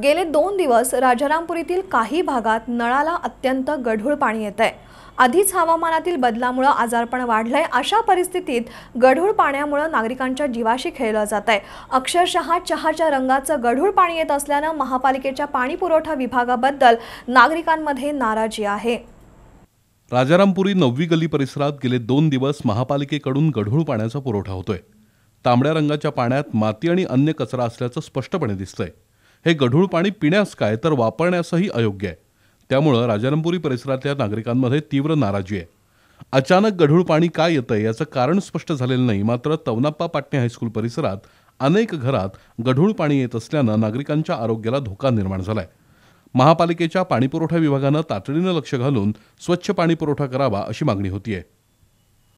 गेले दोन दिवस राजारामपूर येथील काही भागात नळाला अत्यंत गढूळ पाणी येत आहे आधीच हवामानातील बदलामुळं आजारपण वाढलंय अशा परिस्थितीत गढूळ पाण्यामुळं नागरिकांच्या जीवाशी खेळलं जात आहे अक्षरशः चहाच्या रंगाचं गढूळ पाणी येत असल्यानं महापालिकेच्या पाणी पुरवठा विभागाबद्दल नागरिकांमध्ये नाराजी आहे राजारामपुरी नववी गली परिसरात गेले दोन दिवस महापालिकेकडून गढूळ पाण्याचा पुरवठा होतोय तांबड्या रंगाच्या पाण्यात माती आणि अन्य कचरा असल्याचं स्पष्टपणे दिसतंय हे गढूळ पाणी पिण्यास काय तर वापरण्यासही अयोग्य आहे त्यामुळं राजारामपुरी परिसरातल्या नागरिकांमध्ये तीव्र नाराजी आहे अचानक गढूळ पाणी का येतं याचं कारण स्पष्ट झालेलं नाही मात्र तवनाप्पा पाटणे हायस्कूल परिसरात अनेक घरात गढूळ पाणी येत असल्यानं नागरिकांच्या आरोग्याला धोका निर्माण झाला आहे महापालिकेच्या पाणीपुरवठा विभागानं तातडीनं लक्ष घालून स्वच्छ पाणीपुरवठा करावा अशी मागणी होती आहे